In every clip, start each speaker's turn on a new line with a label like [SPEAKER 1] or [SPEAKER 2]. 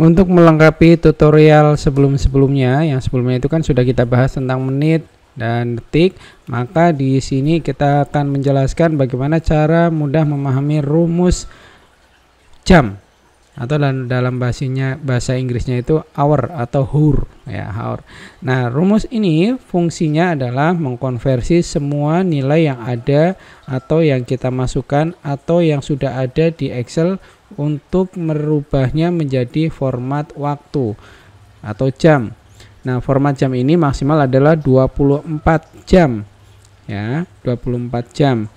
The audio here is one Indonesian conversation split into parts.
[SPEAKER 1] Untuk melengkapi tutorial sebelum-sebelumnya, yang sebelumnya itu kan sudah kita bahas tentang menit dan detik, maka di sini kita akan menjelaskan bagaimana cara mudah memahami rumus jam atau dalam, bahasinya bahasa Inggrisnya itu hour atau hur ya hour. Nah, rumus ini fungsinya adalah mengkonversi semua nilai yang ada atau yang kita masukkan atau yang sudah ada di Excel untuk merubahnya menjadi format waktu atau jam. Nah, format jam ini maksimal adalah 24 jam. Ya, 24 jam.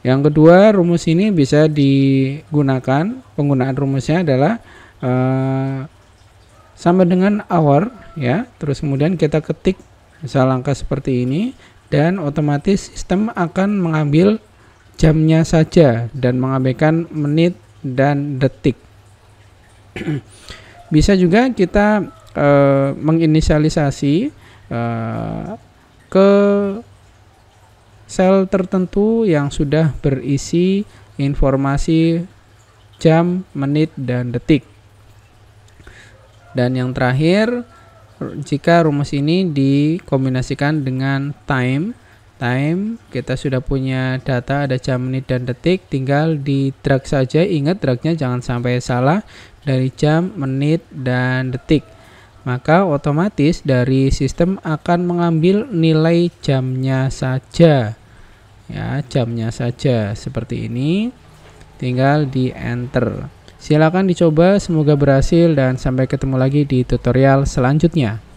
[SPEAKER 1] Yang kedua, rumus ini bisa digunakan penggunaan rumusnya adalah uh, sama dengan hour ya. Terus kemudian kita ketik misal langkah seperti ini dan otomatis sistem akan mengambil jamnya saja dan mengabaikan menit dan detik. Bisa juga kita e, menginisialisasi e, ke sel tertentu yang sudah berisi informasi jam, menit, dan detik. Dan yang terakhir, jika rumus ini dikombinasikan dengan time, time kita sudah punya data ada jam menit dan detik tinggal di drag saja ingat dragnya jangan sampai salah dari jam menit dan detik maka otomatis dari sistem akan mengambil nilai jamnya saja ya jamnya saja seperti ini tinggal di enter silakan dicoba semoga berhasil dan sampai ketemu lagi di tutorial selanjutnya